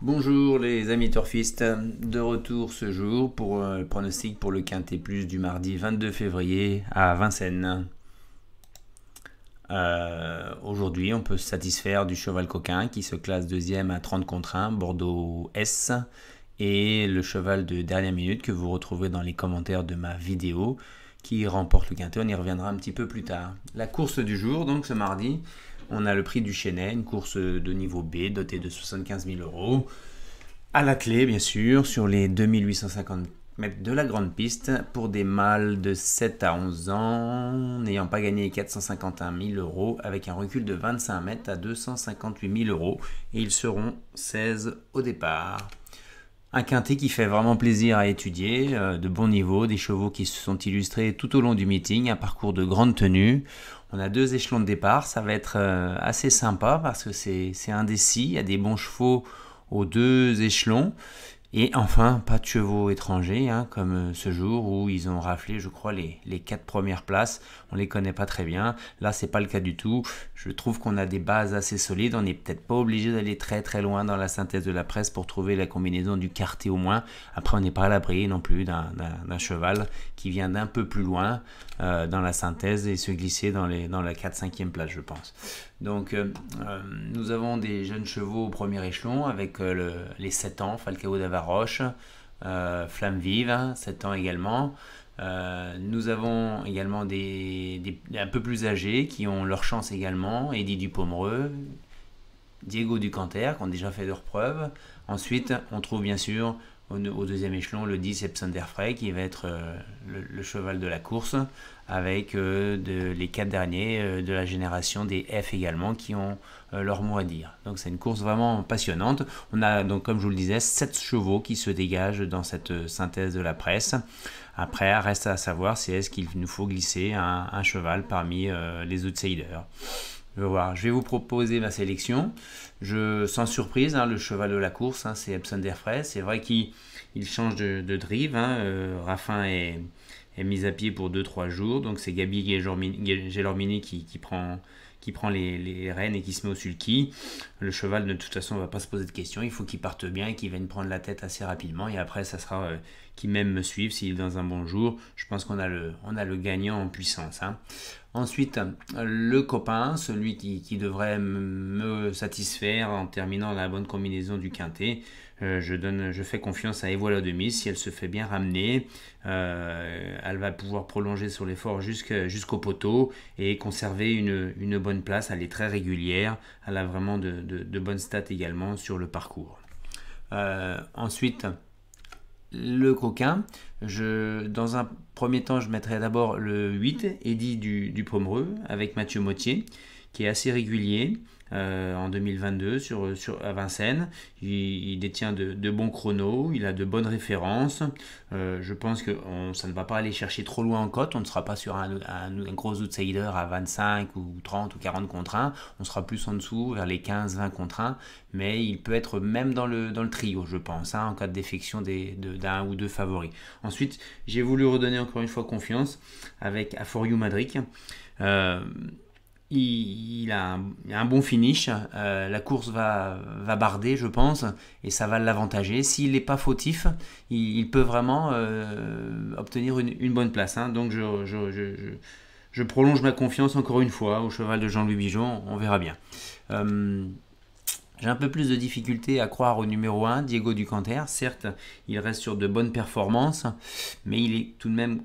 Bonjour les amis turfistes, de retour ce jour pour euh, le pronostic pour le Quintet Plus du mardi 22 février à Vincennes. Euh, aujourd'hui, on peut se satisfaire du Cheval Coquin qui se classe deuxième à 30 contre 1, Bordeaux S, et le cheval de dernière minute que vous retrouverez dans les commentaires de ma vidéo qui remporte le quintet. On y reviendra un petit peu plus tard. La course du jour, donc ce mardi, on a le prix du Chenet, une course de niveau B dotée de 75 000 euros. À la clé, bien sûr, sur les 2850 mètres de la grande piste pour des mâles de 7 à 11 ans, n'ayant pas gagné 451 000 euros, avec un recul de 25 mètres à 258 000 euros. Et ils seront 16 au départ. Un quintet qui fait vraiment plaisir à étudier, euh, de bon niveau, des chevaux qui se sont illustrés tout au long du meeting, un parcours de grande tenue. On a deux échelons de départ, ça va être euh, assez sympa parce que c'est indécis, il y a des bons chevaux aux deux échelons. Et enfin, pas de chevaux étrangers, hein, comme euh, ce jour où ils ont raflé, je crois, les, 4 quatre premières places. On les connaît pas très bien. Là, c'est pas le cas du tout. Je trouve qu'on a des bases assez solides. On n'est peut-être pas obligé d'aller très très loin dans la synthèse de la presse pour trouver la combinaison du quartier au moins. Après, on n'est pas à l'abri non plus d'un cheval qui vient d'un peu plus loin euh, dans la synthèse et se glisser dans, les, dans la 4-5e place, je pense. Donc euh, euh, nous avons des jeunes chevaux au premier échelon avec euh, les 7 ans, Falcao d'Avaroche, Flamme Vive, 7 ans également. nous avons également des, un peu plus âgés qui ont leur chance également, Eddie Dupomereux, Diego Ducanter qui ont déjà fait leurs preuves. Ensuite on trouve bien sûr au, deuxième échelon, le 10 Epsander Frey, qui va être euh, le, cheval de la course, avec euh, les quatre derniers euh, de la génération des F également, qui ont leur mot à dire. Donc c'est une course vraiment passionnante. On a donc, comme je vous le disais, sept chevaux qui se dégagent dans cette synthèse de la presse. Après, reste à savoir si est-ce qu'il nous faut glisser un, cheval parmi les outsiders. Je vais vous proposer ma sélection. Je, sans surprise, hein, le cheval de la course, hein, c'est Epson Derfray. C'est vrai qu'il change de, drive. Hein, euh, Raffin est, mis à pied pour 2-3 jours. Donc c'est Gabi Gelormini qui, qui prend qui prend les, les, rênes et qui se met au sulky. Le cheval, de toute façon, ne va pas se poser de questions. Il faut qu'il parte bien et qu'il vienne prendre la tête assez rapidement. Et après, ça sera euh, qui même me suivre, s'il est dans un bon jour. Je pense qu'on a le, a le gagnant en puissance. Ensuite, le copain, celui qui, devrait me satisfaire en terminant la bonne combinaison du quintet. Euh, je, donne, je fais confiance à Evola Demi. Si elle se fait bien ramener, euh, elle va pouvoir prolonger sur l'effort jusqu'au poteau et conserver une, bonne place. Elle est très régulière. Elle a vraiment de, bonnes stats également sur le parcours. Euh, ensuite, le coquin. Je, dans un premier temps, je mettrai d'abord le 8, Eddy du, du Pomereux, avec Mathieu Mottier qui est assez régulier. Euh, en 2022 sur, sur, à Vincennes. Il, détient de, bons chronos, il a de bonnes références. Euh, je pense que ça ne va pas aller chercher trop loin en cote. On ne sera pas sur un, gros outsider à 25 ou 30 ou 40 contre 1. On sera plus en dessous, vers les 15-20 contre 1. Mais il peut être même dans le, dans le trio, je pense, hein, en cas de défection d'un ou deux favoris. Ensuite, j'ai voulu redonner encore une fois confiance avec A4U Madrid Euh, il, a, un, bon finish. Euh, la course va, va, barder, je pense, et ça va l'avantager. S'il n'est pas fautif, il, peut vraiment euh, obtenir une, bonne place. Hein. Donc je, je, prolonge ma confiance encore une fois au cheval de Jean-Louis Bijon. On verra bien. Euh, j'ai un peu plus de difficulté à croire au numéro 1, Diego Ducanter. Certes, il reste sur de bonnes performances, mais il est tout de même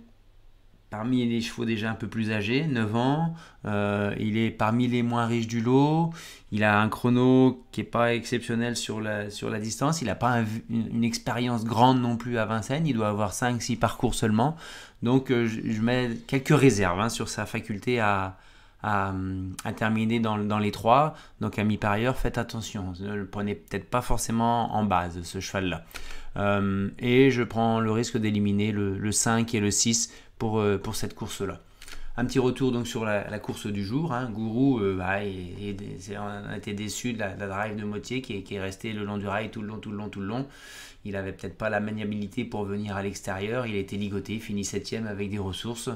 parmi les chevaux déjà un peu plus âgés, 9 ans. Euh, il est parmi les moins riches du lot. Il a un chrono qui n'est pas exceptionnel sur la, distance. Il n'a pas une, expérience grande non plus à Vincennes. Il doit avoir 5-6 parcours seulement. Donc euh, je, mets quelques réserves hein, sur sa faculté à, terminer dans, dans, les 3. Donc ami par ailleurs, faites attention. Ne le prenez peut-être pas forcément en base, ce cheval-là. Euh, et je prends le risque d'éliminer le, le 5 et le 6 pour, euh, pour cette course-là. Un petit retour donc sur la, course du jour. Hein. Gourou et, euh, bah, a été déçu de la, drive de Motier qui est, qui est resté le long du rail tout le long, tout le long, tout le long. Il n'avait peut-être pas la maniabilité pour venir à l'extérieur. Il était ligoté, fini septième avec des ressources.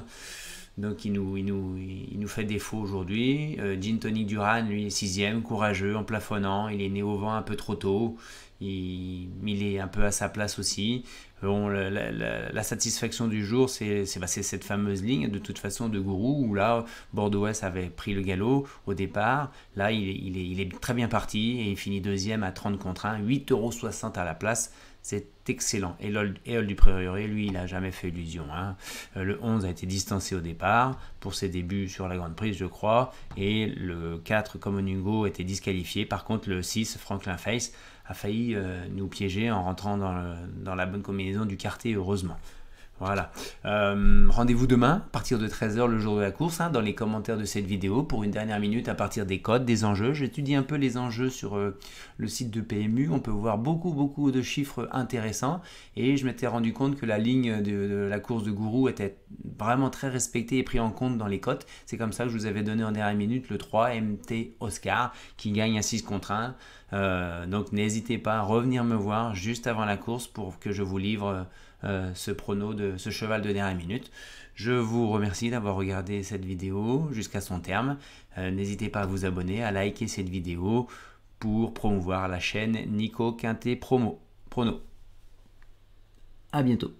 Donc il nous, il nous, il nous fait défaut aujourd'hui. jean euh, Gin Tony Duran, lui, est sixième, courageux, en plafonnant. Il est né au vent un peu trop tôt. Il, il, est un peu à sa place aussi. Bon, la, satisfaction du jour, c'est cette fameuse ligne de toute façon de Gourou, où là, Bordeaux avait pris le galop au départ. Là, il, il, est, très bien parti et il finit deuxième à 30 contre 1, 8,60 euros à la place. C'est excellent. Et Eol du Priori, lui, il n'a jamais fait illusion. Hein. Euh, le 11 a été distancé au départ pour ses débuts sur la grande prise, je crois. Et le 4, a était disqualifié. Par contre, le 6, Franklin Face, a failli euh, nous piéger en rentrant dans, dans la bonne combinaison du quartier, heureusement. Voilà. Euh, rendez-vous demain, à partir de 13h, le jour de la course, hein, dans les commentaires de cette vidéo, pour une dernière minute à partir des codes, des enjeux. J'étudie un peu les enjeux sur euh, le site de PMU. On peut voir beaucoup, beaucoup de chiffres intéressants. Et je m'étais rendu compte que la ligne de, la course de Gourou était vraiment très respectée et prise en compte dans les cotes. C'est comme ça que je vous avais donné en dernière minute le 3 MT Oscar, qui gagne un 6 contre 1. donc n'hésitez pas à revenir me voir juste avant la course pour que je vous livre euh, euh, ce prono de ce cheval de dernière minute. Je vous remercie d'avoir regardé cette vidéo jusqu'à son terme. Euh, n'hésitez pas à vous abonner, à liker cette vidéo pour promouvoir la chaîne Nico Quintet Promo. Prono. À bientôt.